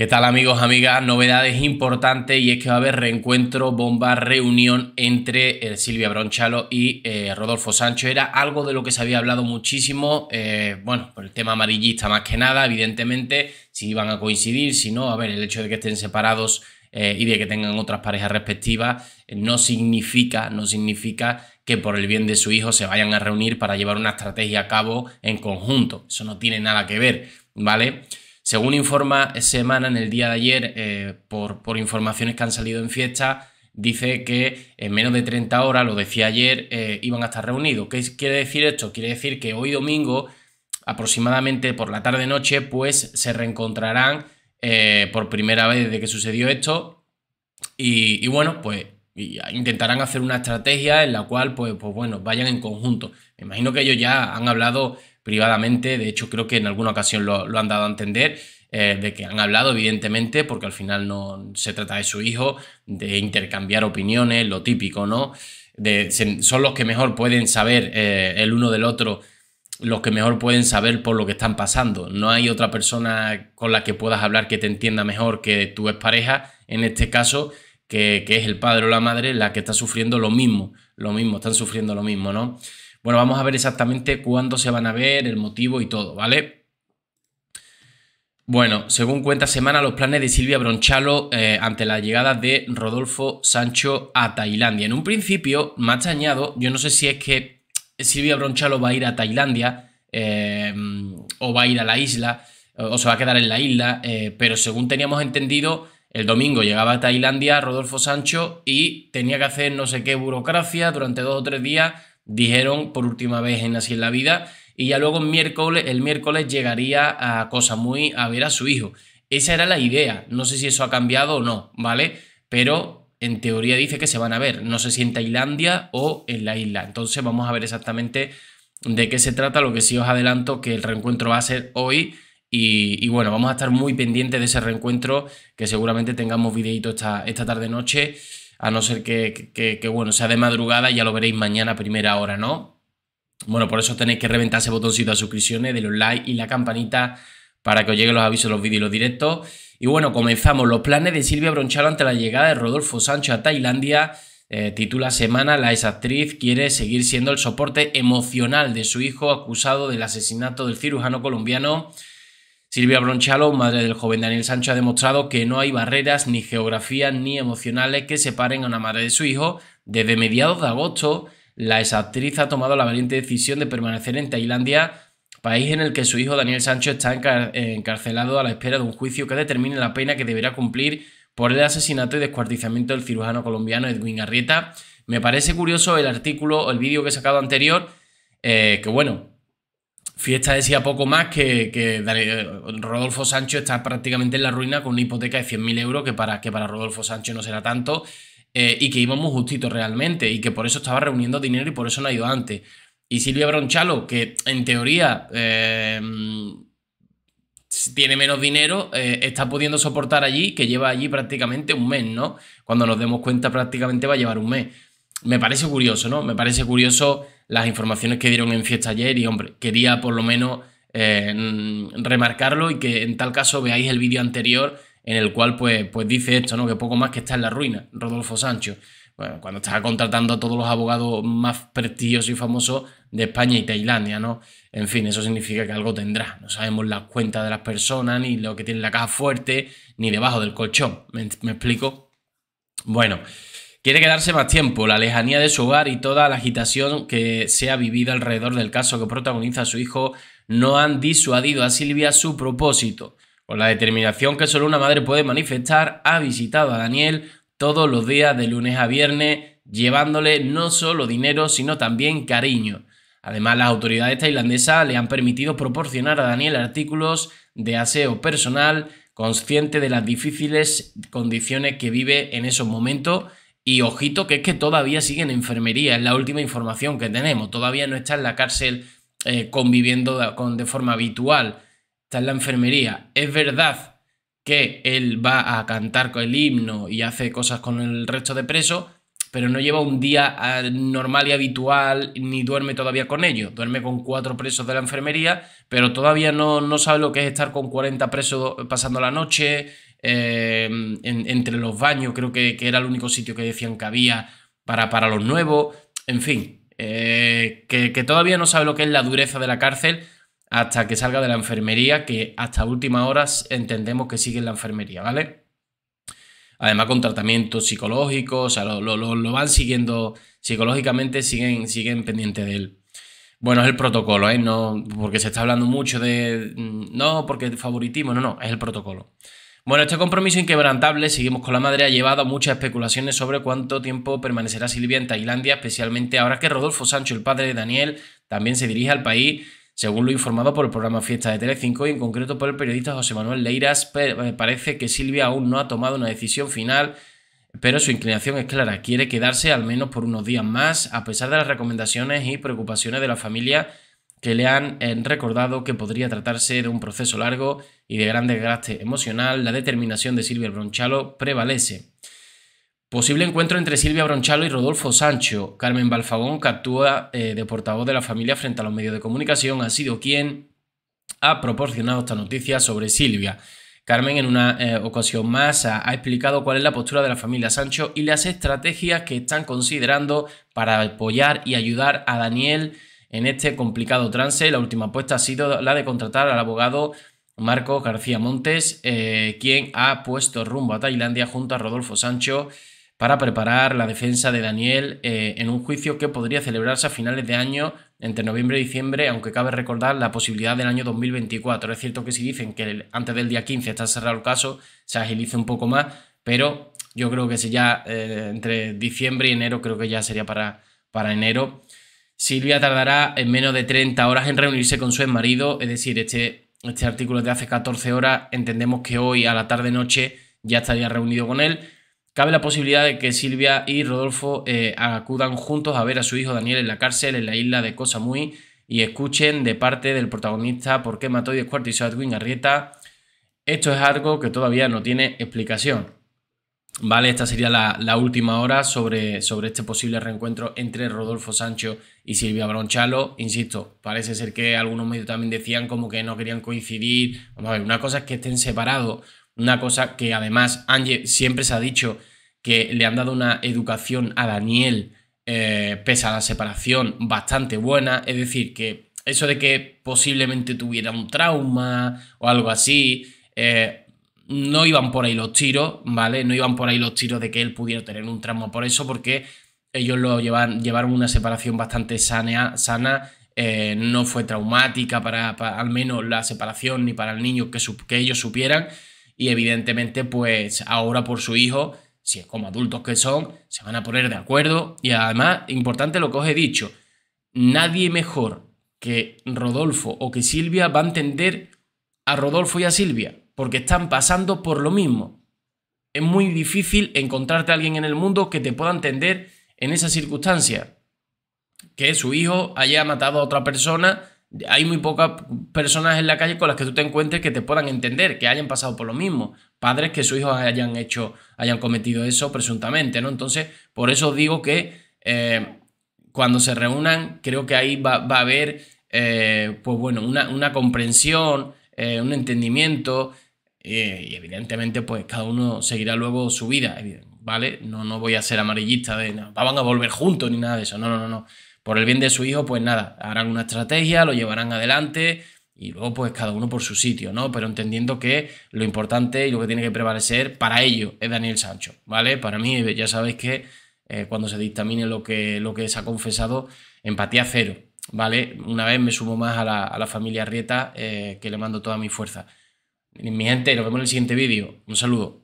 ¿Qué tal amigos, amigas? Novedades importantes y es que va a haber reencuentro, bomba, reunión entre eh, Silvia Bronchalo y eh, Rodolfo Sancho. Era algo de lo que se había hablado muchísimo, eh, bueno, por el tema amarillista más que nada, evidentemente, si iban a coincidir, si no, a ver, el hecho de que estén separados y de que tengan otras parejas respectivas no significa, no significa que por el bien de su hijo se vayan a reunir para llevar una estrategia a cabo en conjunto. Eso no tiene nada que ver, ¿vale? Según informa Semana en el día de ayer, eh, por, por, informaciones que han salido en fiesta, dice que en menos de 30 horas, lo decía ayer, eh, iban a estar reunidos. ¿Qué quiere decir esto? Quiere decir que hoy domingo, aproximadamente por la tarde-noche, pues se reencontrarán eh, por primera vez desde que sucedió esto. Y, bueno, pues intentarán hacer una estrategia en la cual, pues, pues bueno, vayan en conjunto. Me imagino que ellos ya han hablado privadamente, de hecho creo que en alguna ocasión lo, han dado a entender, eh, de que han hablado, evidentemente, porque al final no se trata de su hijo, de intercambiar opiniones, lo típico, ¿no? De, son los que mejor pueden saber eh, el uno del otro, los que mejor pueden saber por lo que están pasando. No hay otra persona con la que puedas hablar que te entienda mejor que tu expareja, en este caso, que, que es el padre o la madre, la que está sufriendo lo mismo, lo mismo, están sufriendo lo mismo, ¿no? Bueno, vamos a ver exactamente cuándo se van a ver, el motivo y todo, ¿vale? Bueno, según cuenta Semana, los planes de Silvia Bronchalo eh, ante la llegada de Rodolfo Sancho a Tailandia. En un principio, más añado, yo no sé si es que Silvia Bronchalo va a ir a Tailandia eh, o va a ir a la isla o se va a quedar en la isla, eh, pero según teníamos entendido, el domingo llegaba a Tailandia Rodolfo Sancho y tenía que hacer no sé qué burocracia durante dos o tres días dijeron por última vez en Así en la Vida. Y ya luego el miércoles, el miércoles llegaría a Cosa Muy a ver a su hijo. Esa era la idea. No sé si eso ha cambiado o no, ¿vale? Pero en teoría dice que se van a ver. No sé si en Tailandia o en la isla. Entonces vamos a ver exactamente de qué se trata. Lo que sí os adelanto que el reencuentro va a ser hoy. Y, bueno, vamos a estar muy pendientes de ese reencuentro, que seguramente tengamos videito esta, esta tarde-noche a no ser que, que, bueno, sea de madrugada, ya lo veréis mañana a primera hora, ¿no? Bueno, por eso tenéis que reventar ese botoncito de suscripciones, de los likes y la campanita para que os lleguen los avisos, los vídeos y los directos. Y bueno, comenzamos. Los planes de Silvia Bronchalo ante la llegada de Rodolfo Sancho a Tailandia. Eh, titula Semana, la exactriz quiere seguir siendo el soporte emocional de su hijo acusado del asesinato del cirujano colombiano Silvia Bronchalo, madre del joven Daniel Sancho, ha demostrado que no hay barreras ni geografías ni emocionales que separen a una madre de su hijo. Desde mediados de agosto, la exactriz ha tomado la valiente decisión de permanecer en Tailandia, país en el que su hijo Daniel Sancho está encarcelado a la espera de un juicio que determine la pena que deberá cumplir por el asesinato y descuartizamiento del cirujano colombiano Edwin Garrieta. Me parece curioso el artículo, el vídeo que he sacado anterior, eh, que bueno, Fiesta decía poco más que, que eh, Rodolfo Sancho está prácticamente en la ruina con una hipoteca de 100.000 euros, que para, que para Rodolfo Sancho no será tanto, eh, y que íbamos justitos realmente, y que por eso estaba reuniendo dinero y por eso no ha ido antes. Y Silvia Bronchalo, que en teoría eh, tiene menos dinero, está pudiendo soportar allí, que lleva allí prácticamente un mes, ¿no? Cuando nos demos cuenta prácticamente va a llevar un mes. Me parece curioso, ¿no? Me parece curioso las informaciones que dieron en fiesta ayer y, hombre, quería por lo menos eh, mm, remarcarlo y que en tal caso veáis el vídeo anterior en el cual pues, pues dice esto, ¿no? Que poco más que está en la ruina, Rodolfo Sancho. Bueno, cuando estaba contratando a todos los abogados más prestigiosos y famosos de España y Tailandia, ¿no? En fin, eso significa que algo tendrá. No sabemos las cuentas de las personas, ni lo que tiene la caja fuerte, ni debajo del colchón. me explico? Bueno, Quiere quedarse más tiempo, la lejanía de su hogar y toda la agitación que se ha vivido alrededor del caso que protagoniza su hijo no han disuadido a Silvia su propósito. Con la determinación que solo una madre puede manifestar, ha visitado a Daniel todos los días de lunes a viernes, llevándole no solo dinero, sino también cariño. Además, las autoridades tailandesas le han permitido proporcionar a Daniel artículos de aseo personal, consciente de las difíciles condiciones que vive en esos momentos y ojito que es que todavía sigue en enfermería, es la última información que tenemos. Todavía no está en la cárcel eh, conviviendo de, con, de forma habitual. Está en la enfermería. Es verdad que él va a cantar con el himno y hace cosas con el resto de presos, pero no lleva un día ah, normal y habitual ni duerme todavía con ellos. Duerme con cuatro presos de la enfermería, pero todavía no, no sabe lo que es estar con 40 presos pasando la noche, Em, entre los baños, creo que, era el único sitio que decían que había para, para los nuevos, en fin, eh, que, todavía no sabe lo que es la dureza de la cárcel hasta que salga de la enfermería, que hasta últimas horas entendemos que sigue en la enfermería, ¿vale? Además con tratamientos psicológicos, o sea, lo, van siguiendo psicológicamente, siguen, siguen pendiente de él. Bueno, es el protocolo, ¿eh? No, porque se está hablando mucho de... Mm, no, porque favoritismo, no, no, es el protocolo. Bueno, este compromiso inquebrantable, seguimos con la madre, ha llevado muchas especulaciones sobre cuánto tiempo permanecerá Silvia en Tailandia, especialmente ahora que Rodolfo Sancho, el padre de Daniel, también se dirige al país, según lo informado por el programa Fiesta de Telecinco y en concreto por el periodista José Manuel Leiras, eh, parece que Silvia aún no ha tomado una decisión final, pero su inclinación es clara, quiere quedarse al menos por unos días más, a pesar de las recomendaciones y preocupaciones de la familia que le han eh, recordado que podría tratarse de un proceso largo y de gran desgaste emocional, la determinación de Silvia Bronchalo prevalece. Posible encuentro entre Silvia Bronchalo y Rodolfo Sancho. Carmen Balfagón, que actúa eh, de portavoz de la familia frente a los medios de comunicación, ha sido quien ha proporcionado esta noticia sobre Silvia. Carmen en una eh, ocasión más ha, ha, explicado cuál es la postura de la familia Sancho y las estrategias que están considerando para apoyar y ayudar a Daniel en este complicado trance. La última apuesta ha sido la de contratar al abogado Marcos García Montes, eh, quien ha puesto rumbo a Tailandia junto a Rodolfo Sancho para preparar la defensa de Daniel eh, en un juicio que podría celebrarse a finales de año, entre noviembre y diciembre, aunque cabe recordar la posibilidad del año 2024. Es cierto que si dicen que antes del día 15 está cerrado el caso, se agiliza un poco más, pero yo creo que si ya eh, entre diciembre y enero, creo que ya sería para, para enero, Silvia tardará en menos de 30 horas en reunirse con su exmarido, es decir, este, este artículo de hace 14 horas, entendemos que hoy a la tarde-noche ya estaría reunido con él. Cabe la posibilidad de que Silvia y Rodolfo eh, acudan juntos a ver a su hijo Daniel en la cárcel en la isla de Cosa Muy y escuchen de parte del protagonista por qué mató y descuartizó a Edwin Arrieta. Esto es algo que todavía no tiene explicación. ¿vale? Esta sería la, última hora sobre, sobre, este posible reencuentro entre Rodolfo Sancho y Silvia Bronchalo. Insisto, parece ser que algunos medios también decían como que no querían coincidir. Vamos a ver, una cosa es que estén separados, una cosa que además ángel siempre se ha dicho que le han dado una educación a Daniel, eh, pese a la separación, bastante buena. Es decir, que eso de que posiblemente tuviera un trauma o algo así, eh, no iban por ahí los tiros, ¿vale? No iban por ahí los tiros de que él pudiera tener un tramo por eso, porque ellos lo llevan, llevaron una separación bastante sana, sana eh, no fue traumática para, al menos la separación ni para el niño que, que ellos supieran. Y evidentemente, pues ahora por su hijo, si es como adultos que son, se van a poner de acuerdo. Y además, importante lo que os he dicho, nadie mejor que Rodolfo o que Silvia va a entender a Rodolfo y a Silvia porque están pasando por lo mismo. Es muy difícil encontrarte a alguien en el mundo que te pueda entender en esa circunstancia. Que su hijo haya matado a otra persona. Hay muy pocas personas en la calle con las que tú te encuentres que te puedan entender, que hayan pasado por lo mismo. Padres que su hijo hayan hecho, hayan cometido eso presuntamente, ¿no? Entonces, por eso digo que eh, cuando se reúnan, creo que ahí va, a haber, eh, pues bueno, una, una comprensión, eh, un entendimiento, eh, y evidentemente, pues cada uno seguirá luego su vida, ¿vale? No, no voy a ser amarillista de no, van a volver juntos ni nada de eso. No, no, no, no. Por el bien de su hijo, pues nada, harán una estrategia, lo llevarán adelante y luego, pues cada uno por su sitio, ¿no? Pero entendiendo que lo importante y lo que tiene que prevalecer para ello es Daniel Sancho, ¿vale? Para mí, ya sabéis que eh, cuando se dictamine lo que, lo que se ha confesado, empatía cero, ¿vale? Una vez me sumo más a la, familia Rieta, eh, que le mando toda mi fuerza. Mi gente, nos vemos en el siguiente vídeo. Un saludo.